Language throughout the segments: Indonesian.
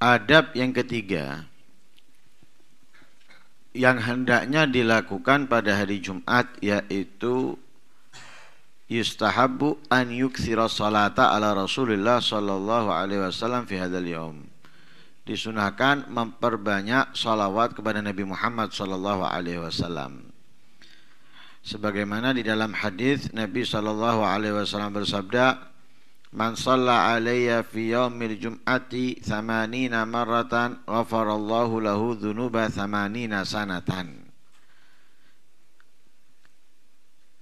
Adab yang ketiga yang hendaknya dilakukan pada hari Jumat yaitu yustahabu an yukthira salata ala Rasulullah sallallahu alaihi wasallam fi hadzal yaum. Disunahkan memperbanyak salawat kepada Nabi Muhammad sallallahu alaihi wasallam. Sebagaimana di dalam hadis Nabi sallallahu alaihi wasallam bersabda, Man salla alayya fi yawmil jum'ati thamanina maratan ghafarallahu lahu dhunuba thamanina sanatan.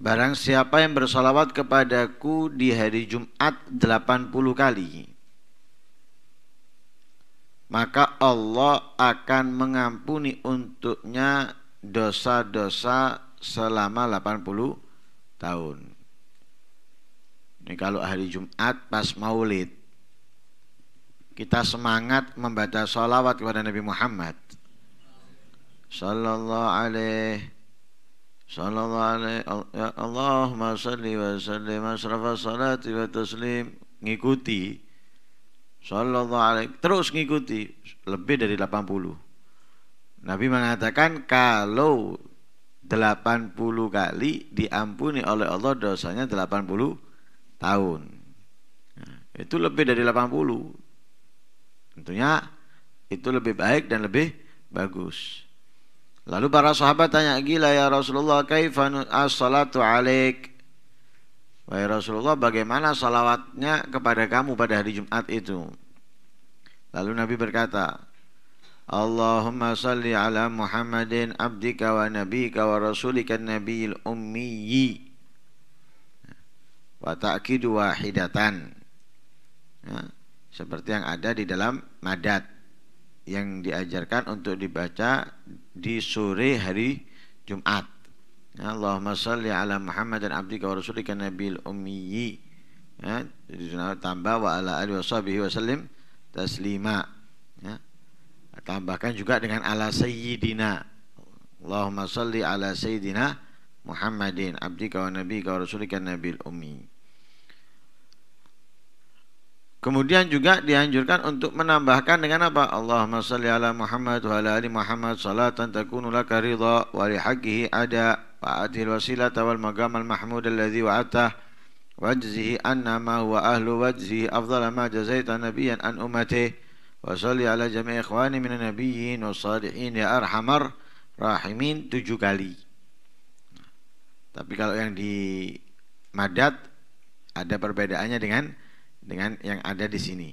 Barang siapa yang bersalawat kepadaku di hari Jumat 80 kali Maka Allah akan mengampuni untuknya dosa-dosa selama 80 tahun ini kalau hari Jumat pas maulid kita semangat membaca sholawat kepada Nabi Muhammad Sallallahu alaihi Sallallahu alaihi ya Allahumma salli wa sallim Asrafa salati wa taslim Ngikuti Sallallahu alaihi Terus ngikuti Lebih dari 80 Nabi mengatakan kalau 80 kali diampuni oleh Allah dosanya 80 tahun. Nah, itu lebih dari 80. Tentunya itu lebih baik dan lebih bagus. Lalu para sahabat tanya gila ya Rasulullah kaifan as-salatu alaik? Wahai Rasulullah bagaimana salawatnya kepada kamu pada hari Jumat itu? Lalu Nabi berkata, Allahumma salli ala Muhammadin abdika wa nabika wa rasulika nabiyil ummiyi wa ta'kidu wahidatan ya, seperti yang ada di dalam madat yang diajarkan untuk dibaca di sore hari Jumat ya, Allahumma salli ala Muhammad dan abdika wa rasulika nabil ummiyi ya, tambah wa ala alihi wa sahbihi wa sallim taslima ya. tambahkan juga dengan ala sayyidina Allahumma salli ala sayyidina Muhammadin abdika wa nabika wa rasulika nabil ummi Kemudian juga dianjurkan untuk menambahkan dengan apa? Allahumma salli ala Muhammad wa ala ali Muhammad salatan takunu laka ridha wa li haqqihi ada wa atil wasilata wal maqam al mahmud alladhi wa'atah wajzihi anna ma huwa ahlu wajzihi afdala ma jazaita nabiyan an ummatihi wa salli ala jami' ikhwani min nabiyyin was salihin ya arhamar rahimin tujuh kali. Tapi kalau yang di madat ada perbedaannya dengan dengan yang ada di sini.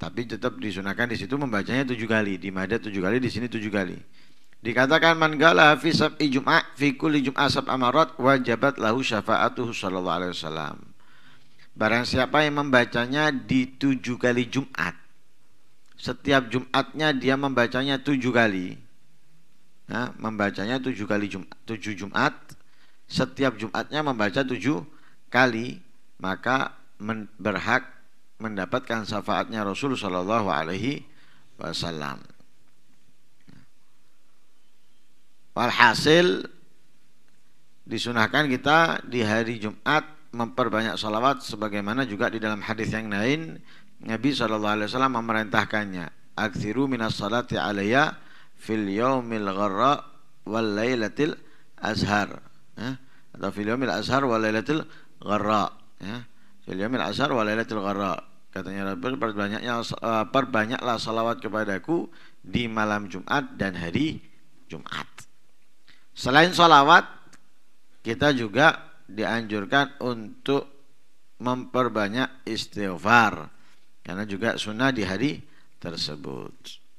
Tapi tetap disunahkan di situ membacanya tujuh kali, di madat tujuh kali, di sini tujuh kali. Dikatakan manggala fi sab'i jum'ah fi kulli jum'ah sab amarat wajabat lahu syafa'atuhu sallallahu alaihi wasallam. Barang siapa yang membacanya di tujuh kali Jumat Setiap Jumatnya dia membacanya tujuh kali nah, Membacanya tujuh kali Jumat, tujuh Jumat setiap Jumatnya membaca tujuh kali maka men berhak mendapatkan syafaatnya Rasul Shallallahu Alaihi Wasallam. Walhasil disunahkan kita di hari Jumat memperbanyak salawat sebagaimana juga di dalam hadis yang lain Nabi Shallallahu Alaihi Wasallam memerintahkannya. Aksiru minas salati alaiya fil yaumil gharra wal lailatil azhar ya atau fil yaumil ashar wa lailatul gharra ya fil yaumil ashar wa lailatul gharra katanya Rabbul perbanyaknya eh, perbanyaklah salawat kepadaku di malam Jumat dan hari Jumat selain salawat kita juga dianjurkan untuk memperbanyak istighfar karena juga sunnah di hari tersebut.